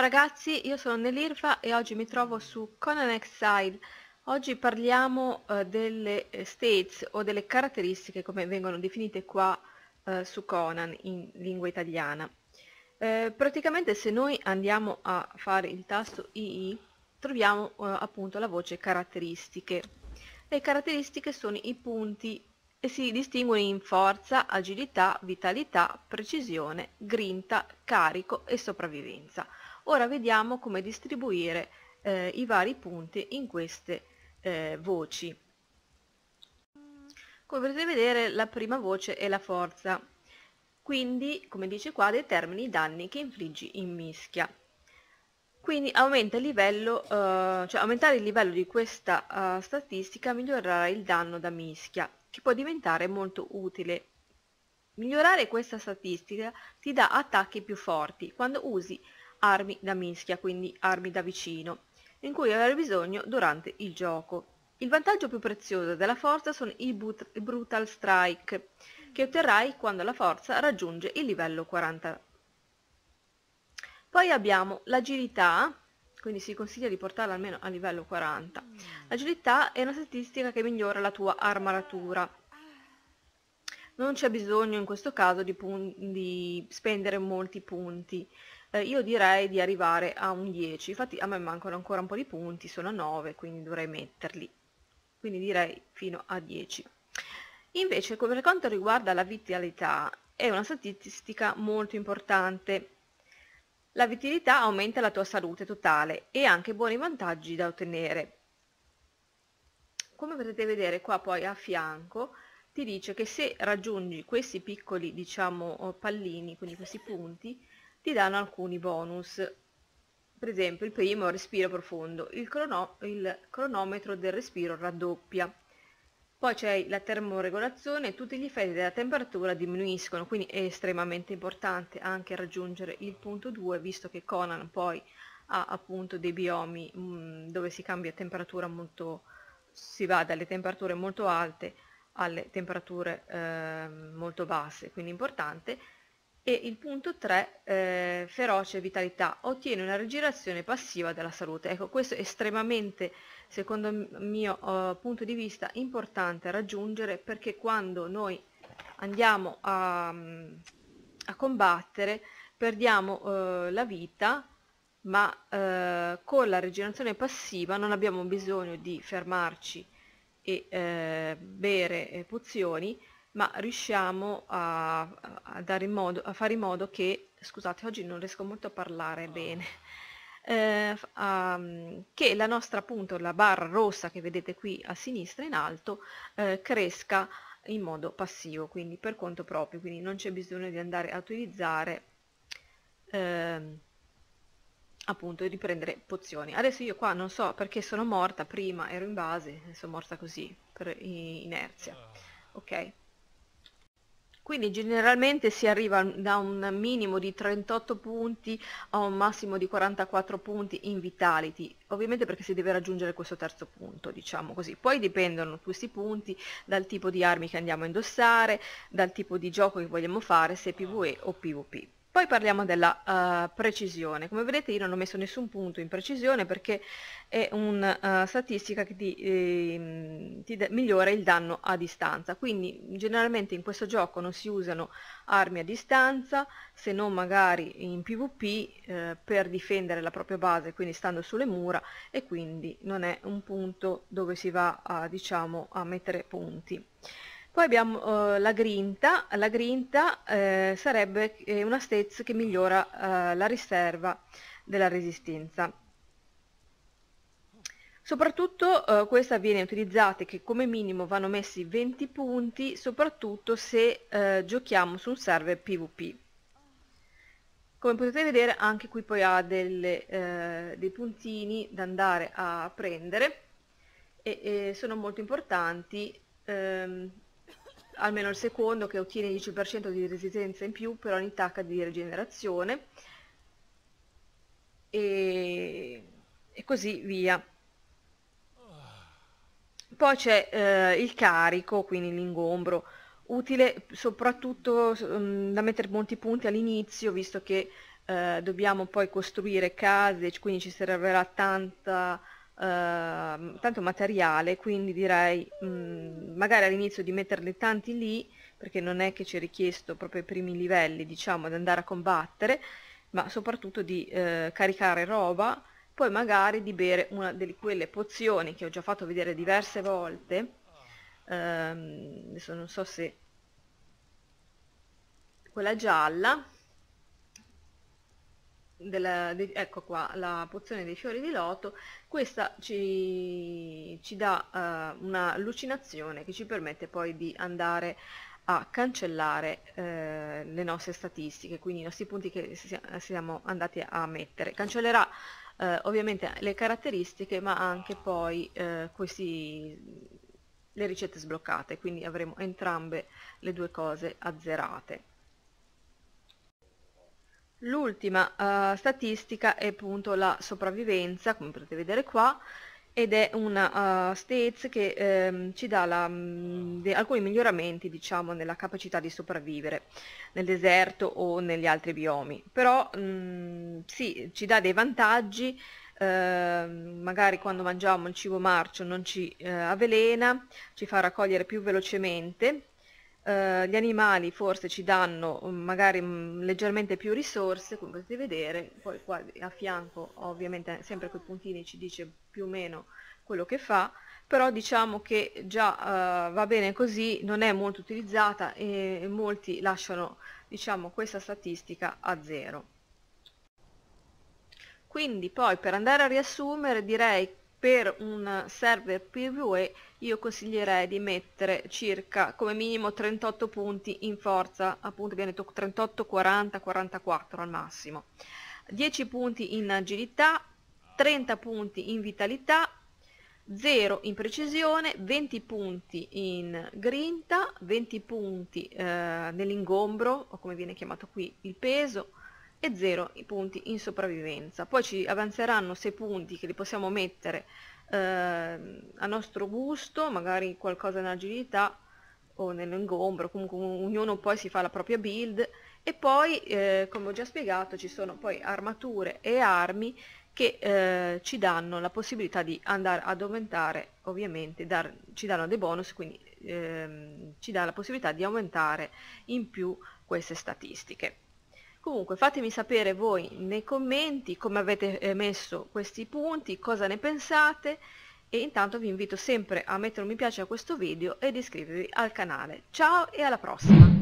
Ciao ragazzi, io sono Nelirva e oggi mi trovo su Conan Exile. Oggi parliamo eh, delle eh, states o delle caratteristiche come vengono definite qua eh, su Conan in lingua italiana. Eh, praticamente se noi andiamo a fare il tasto II troviamo eh, appunto la voce caratteristiche. Le caratteristiche sono i punti e si distinguono in forza, agilità, vitalità, precisione, grinta, carico e sopravvivenza. Ora vediamo come distribuire eh, i vari punti in queste eh, voci. Come potete vedere la prima voce è la forza, quindi come dice qua determini i danni che infliggi in mischia. Quindi aumenta il livello, eh, cioè aumentare il livello di questa uh, statistica migliorerà il danno da mischia, che può diventare molto utile Migliorare questa statistica ti dà attacchi più forti quando usi armi da mischia, quindi armi da vicino, in cui avere bisogno durante il gioco. Il vantaggio più prezioso della forza sono i, Brutal Strike, che otterrai quando la forza raggiunge il livello 40. Poi abbiamo l'agilità, quindi si consiglia di portarla almeno a livello 40. L'agilità è una statistica che migliora la tua armatura. Non c'è bisogno in questo caso di, di spendere molti punti, eh, io direi di arrivare a un 10, infatti a me mancano ancora un po' di punti, sono 9, quindi dovrei metterli, quindi direi fino a 10. Invece per quanto riguarda la vitalità è una statistica molto importante. La vitalità aumenta la tua salute totale e anche buoni vantaggi da ottenere. Come potete vedere qua poi a fianco ti dice che se raggiungi questi piccoli diciamo oh, pallini, quindi questi punti, ti danno alcuni bonus. Per esempio il primo respiro profondo, il, crono il cronometro del respiro raddoppia. Poi c'è la termoregolazione, tutti gli effetti della temperatura diminuiscono, quindi è estremamente importante anche raggiungere il punto 2, visto che Conan poi ha appunto dei biomi mh, mm, dove si cambia temperatura molto, si va dalle temperature molto alte alle temperature eh, molto basse, quindi importante e il punto 3, eh, feroce vitalità, ottiene una rigirazione passiva della salute. Ecco, questo è estremamente, secondo il mio eh, punto di vista, importante raggiungere perché quando noi andiamo a, a combattere perdiamo eh, la vita ma eh, con la rigenerazione passiva non abbiamo bisogno di fermarci e eh, bere eh, pozioni ma riusciamo a, a, dare in modo, a fare in modo che, scusate oggi non riesco molto a parlare ah. bene, eh, a, che la nostra appunto la barra rossa che vedete qui a sinistra in alto eh, cresca in modo passivo, quindi per conto proprio, quindi non c'è bisogno di andare a utilizzare eh, appunto di prendere pozioni. Adesso io qua non so perché sono morta, prima ero in base, sono morta così per inerzia. Ah. Ok? Quindi generalmente si arriva da un minimo di 38 punti a un massimo di 44 punti in vitality, ovviamente perché si deve raggiungere questo terzo punto, diciamo così. Poi dipendono questi punti dal tipo di armi che andiamo a indossare, dal tipo di gioco che vogliamo fare, se PvE o PvP. Poi parliamo della uh, precisione. Come vedete io non ho messo nessun punto in precisione perché è una uh, eh, statistica che ti, eh, ti migliora il danno a distanza. Quindi generalmente in questo gioco non si usano armi a distanza se non magari in pvp eh, per difendere la propria base, quindi stando sulle mura e quindi non è un punto dove si va a, diciamo, a mettere punti. Poi abbiamo eh, la grinta, la grinta eh, sarebbe eh, una stez che migliora eh, la riserva della resistenza. Soprattutto eh, questa viene utilizzata che come minimo vanno messi 20 punti, soprattutto se eh, giochiamo su un server PvP. Come potete vedere anche qui poi ha delle, dei puntini da andare a prendere e, e sono molto importanti ehm, almeno il secondo che ottiene 10% di resistenza in più per ogni tacca di rigenerazione e, e così via. Poi c'è eh, il carico, quindi l'ingombro, utile soprattutto mh, mm, da mettere molti punti all'inizio visto che eh, dobbiamo poi costruire case, quindi ci servirà tanta Ehm, tanto materiale, quindi direi mh, mm, magari all'inizio di metterne tanti lì, perché non è che ci è richiesto proprio i primi livelli, diciamo, di andare a combattere, ma soprattutto di eh, caricare roba, poi magari di bere una di quelle pozioni che ho già fatto vedere diverse volte, ehm, adesso non so se quella gialla, della, de, ecco qua la pozione dei fiori di loto, questa ci, ci dà uh, una allucinazione che ci permette poi di andare a cancellare uh, le nostre statistiche, quindi i nostri punti che siamo andati a mettere. Cancellerà uh, ovviamente le caratteristiche ma anche poi questi, le ricette sbloccate, quindi avremo entrambe le due cose azzerate. L'ultima uh, statistica è appunto la sopravvivenza, come potete vedere qua, ed è una uh, eh, states che ehm, ci dà la, mh, mm, alcuni miglioramenti diciamo, nella capacità di sopravvivere nel deserto o negli altri biomi. Però mh, mm, sì, ci dà dei vantaggi, ehm, magari quando mangiamo il cibo marcio non ci eh, avvelena, ci fa raccogliere più velocemente eh, gli animali forse ci danno mm, magari mm, leggermente più risorse, come potete vedere, poi qua a fianco ovviamente sempre quei puntini ci dice più o meno quello che fa, però diciamo che già eh, va bene così, non è molto utilizzata e molti lasciano diciamo, questa statistica a zero. Quindi poi per andare a riassumere direi per un server PvE io consiglierei di mettere circa come minimo 38 punti in forza, appunto viene detto 38, 40, 44 al massimo, 10 punti in agilità, 30 punti in vitalità, 0 in precisione, 20 punti in grinta, 20 punti eh, nell'ingombro o come viene chiamato qui il peso, e 0 i punti in sopravvivenza. Poi ci avanzeranno 6 punti che li possiamo mettere eh, a nostro gusto, magari qualcosa in agilità o nell'ingombro, comunque ognuno poi si fa la propria build e poi, eh, come ho già spiegato, ci sono poi armature e armi che eh, ci danno la possibilità di andare ad aumentare, ovviamente dar, ci danno dei bonus, quindi ehm, ci dà la possibilità di aumentare in più queste statistiche. Comunque fatemi sapere voi nei commenti come avete eh, messo questi punti, cosa ne pensate e intanto vi invito sempre a mettere un mi piace a questo video ed iscrivervi al canale. Ciao e alla prossima!